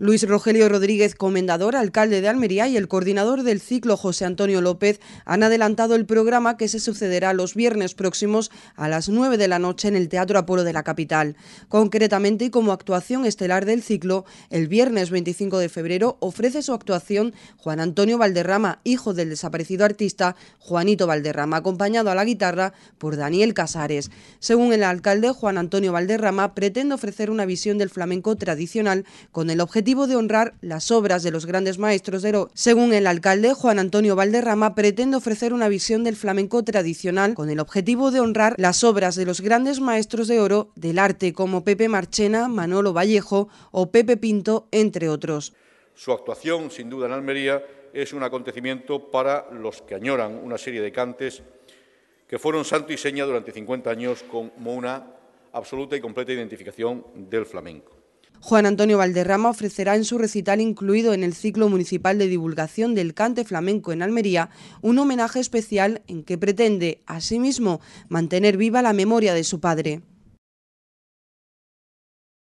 Luis Rogelio Rodríguez Comendador, alcalde de Almería, y el coordinador del ciclo José Antonio López han adelantado el programa que se sucederá los viernes próximos a las 9 de la noche en el Teatro Apolo de la capital. Concretamente y como actuación estelar del ciclo, el viernes 25 de febrero ofrece su actuación Juan Antonio Valderrama, hijo del desaparecido artista Juanito Valderrama, acompañado a la guitarra por Daniel Casares. Según el alcalde Juan Antonio Valderrama, pretende ofrecer una visión del flamenco tradicional con el objetivo de honrar las obras de los grandes maestros de Oro. Según el alcalde Juan Antonio Valderrama, pretende ofrecer una visión del flamenco tradicional con el objetivo de honrar las obras de los grandes maestros de oro del arte como Pepe Marchena, Manolo Vallejo o Pepe Pinto, entre otros. Su actuación, sin duda, en Almería es un acontecimiento para los que añoran una serie de cantes que fueron santo y seña durante 50 años como una absoluta y completa identificación del flamenco. Juan Antonio Valderrama ofrecerá en su recital incluido en el ciclo municipal de divulgación del cante flamenco en Almería un homenaje especial en que pretende, asimismo, mantener viva la memoria de su padre.